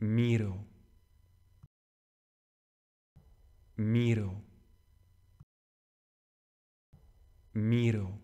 miro, miro, miro.